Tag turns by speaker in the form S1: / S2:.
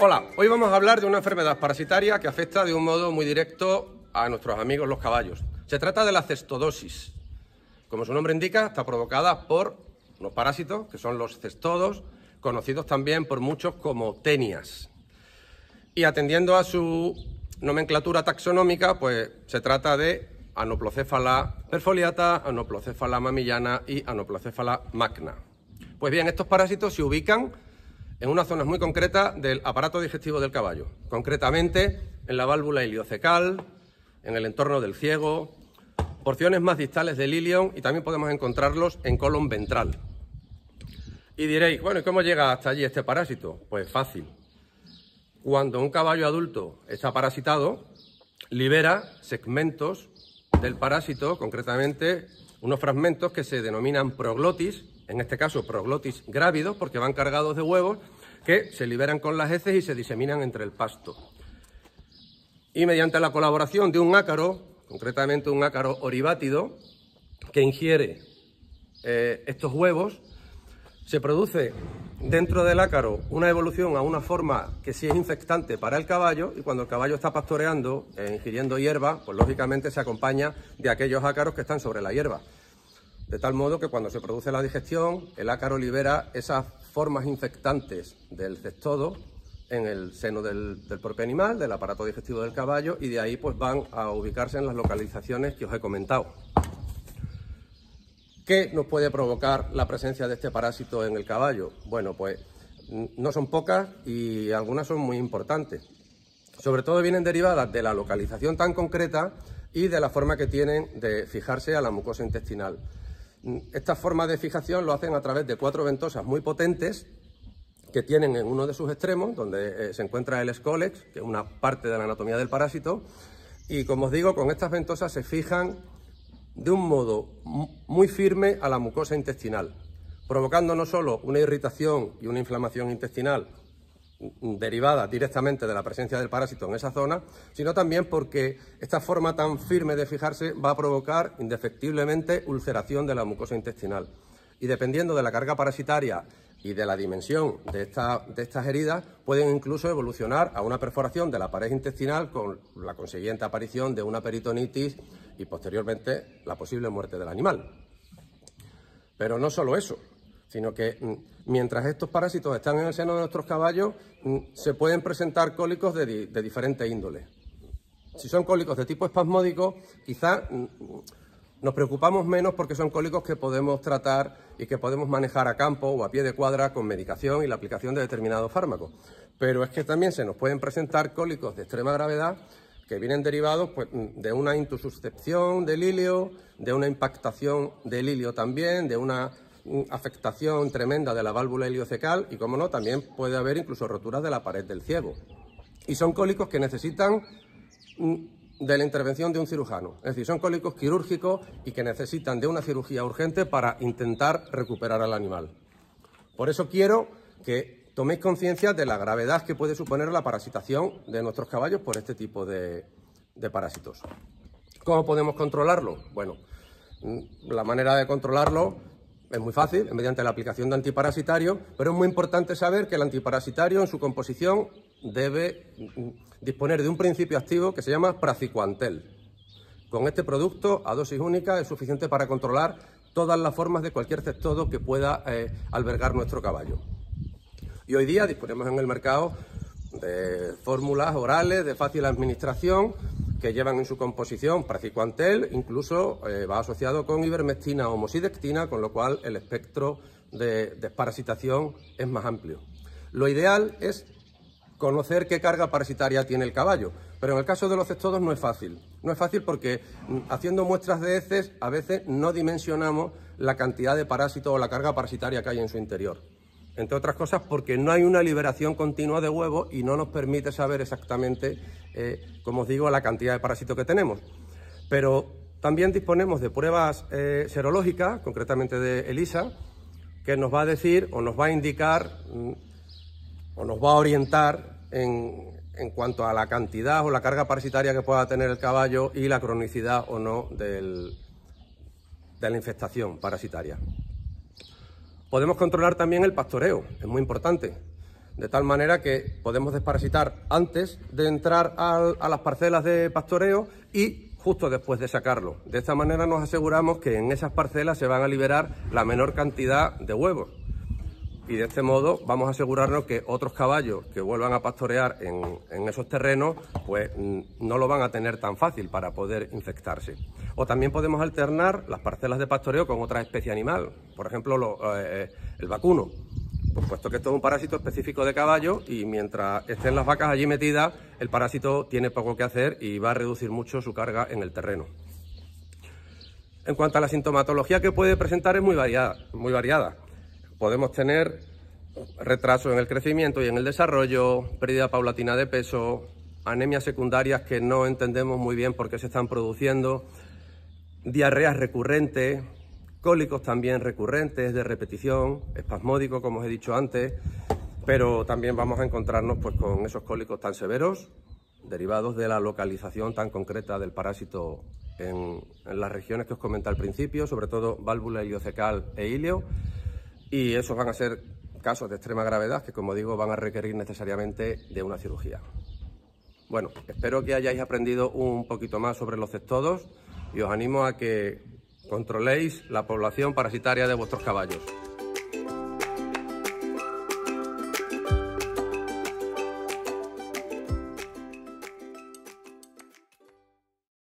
S1: Hola, hoy vamos a hablar de una enfermedad parasitaria que afecta de un modo muy directo a nuestros amigos los caballos. Se trata de la cestodosis. Como su nombre indica, está provocada por los parásitos que son los cestodos, conocidos también por muchos como tenias. Y atendiendo a su nomenclatura taxonómica, pues se trata de Anoplocéfala perfoliata, Anoplocéfala mamillana y Anoplocéfala magna. Pues bien, estos parásitos se ubican en unas zonas muy concretas del aparato digestivo del caballo, concretamente en la válvula iliocecal, en el entorno del ciego, porciones más distales del ilion y también podemos encontrarlos en colon ventral. Y diréis, bueno, ¿y cómo llega hasta allí este parásito? Pues fácil. Cuando un caballo adulto está parasitado, libera segmentos del parásito, concretamente unos fragmentos que se denominan proglotis, en este caso proglotis grávidos, porque van cargados de huevos, que se liberan con las heces y se diseminan entre el pasto. Y mediante la colaboración de un ácaro, concretamente un ácaro oribátido, que ingiere eh, estos huevos, se produce dentro del ácaro una evolución a una forma que sí es infectante para el caballo y cuando el caballo está pastoreando, e ingiriendo hierba, pues lógicamente se acompaña de aquellos ácaros que están sobre la hierba de tal modo que cuando se produce la digestión, el ácaro libera esas formas infectantes del cestodo en el seno del, propio animal, del aparato digestivo del caballo, y de ahí pues van a ubicarse en las localizaciones que os he comentado. ¿Qué nos puede provocar la presencia de este parásito en el caballo? Bueno, pues no son pocas y algunas son muy importantes. Sobre todo vienen derivadas de la localización tan concreta y de la forma que tienen de fijarse a la mucosa intestinal. Esta forma de fijación lo hacen a través de cuatro ventosas muy potentes que tienen en uno de sus extremos, donde eh, se encuentra el escólex, que es una parte de la anatomía del parásito, y como os digo, con estas ventosas se fijan de un modo muy firme a la mucosa intestinal, provocando no solo una irritación y una inflamación intestinal Mm, derivada directamente de la presencia del parásito en esa zona, sino también porque esta forma tan firme de fijarse va a provocar indefectiblemente ulceración de la mucosa intestinal. Y dependiendo de la carga parasitaria y de la dimensión de, de estas heridas, pueden incluso evolucionar a una perforación de la pared intestinal con la consiguiente aparición de una peritonitis y posteriormente la posible muerte del animal. Pero no solo eso, sino que mm, mientras estos parásitos están en el seno de nuestros caballos, mm, se pueden presentar cólicos de, diferentes índoles. Si son cólicos de tipo espasmódico, quizá mm, nos preocupamos menos porque son cólicos que podemos tratar y que podemos manejar a campo o a pie de cuadra con medicación y la aplicación de determinados fármacos. Pero es que también se nos pueden presentar cólicos de extrema gravedad que vienen derivados pues, de una intususcepción del ilio, de una impactación del ilio también, de una afectación tremenda de la válvula heliocecal y, como no, también puede haber incluso roturas de la pared del ciego. Y son cólicos que necesitan mm, de la intervención de un cirujano. Es decir, son cólicos quirúrgicos y que necesitan de una cirugía urgente para intentar recuperar al animal. Por eso quiero que toméis conciencia de la gravedad que puede suponer la parasitación de nuestros caballos por este tipo de, de parásitos. ¿Cómo podemos controlarlo? Bueno, mm, la manera de controlarlo es muy fácil, mediante la aplicación de antiparasitario, pero es muy importante saber que el antiparasitario en su composición debe disponer de un principio activo que se llama praziquantel. Con este producto, a dosis única, es suficiente para controlar todas las formas de cualquier cestodo que pueda eh, albergar nuestro caballo. Y hoy día disponemos en el mercado de fórmulas orales de fácil administración que llevan en su composición praziquantel, incluso eh, va asociado con ivermectina o mosidectina, con lo cual el espectro de parasitación es más amplio. Lo ideal es conocer qué carga parasitaria tiene el caballo, pero en el caso de los cestodos no es fácil. No es fácil porque mm, haciendo muestras de heces a veces no dimensionamos la cantidad de parásitos o la carga parasitaria que hay en su interior entre otras cosas porque no hay una liberación continua de huevos y no nos permite saber exactamente, eh, como os digo, la cantidad de parásitos que tenemos. Pero también disponemos de pruebas eh, serológicas, concretamente de ELISA, que nos va a decir o nos va a indicar mm, o nos va a orientar en, cuanto a la cantidad o la carga parasitaria que pueda tener el caballo y la cronicidad o no del, de la infestación parasitaria. Podemos controlar también el pastoreo, es muy importante, de tal manera que podemos desparasitar antes de entrar a las parcelas de pastoreo y justo después de sacarlo. De esta manera nos aseguramos que en esas parcelas se van a liberar la menor cantidad de huevos y de este modo vamos a asegurarnos que otros caballos que vuelvan a pastorear en, esos terrenos pues mm, no lo van a tener tan fácil para poder infectarse. O también podemos alternar las parcelas de pastoreo con otra especie animal, por ejemplo eh, el vacuno, pues puesto que esto es un parásito específico de caballo y mientras estén las vacas allí metidas el parásito tiene poco que hacer y va a reducir mucho su carga en el terreno. En cuanto a la sintomatología que puede presentar es muy variada, muy variada podemos tener retraso en el crecimiento y en el desarrollo, pérdida paulatina de peso, anemias secundarias que no entendemos muy bien por qué se están produciendo, diarreas recurrentes, cólicos también recurrentes de repetición, espasmódico como os he dicho antes, pero también vamos a encontrarnos pues, con esos cólicos tan severos derivados de la localización tan concreta del parásito en, las regiones que os comenté al principio, sobre todo válvula iliocecal e ilio, y esos van a ser casos de extrema gravedad que, como digo, van a requerir necesariamente de una cirugía. Bueno, espero que hayáis aprendido un poquito más sobre los cestodos y os animo a que controléis la población parasitaria de vuestros caballos.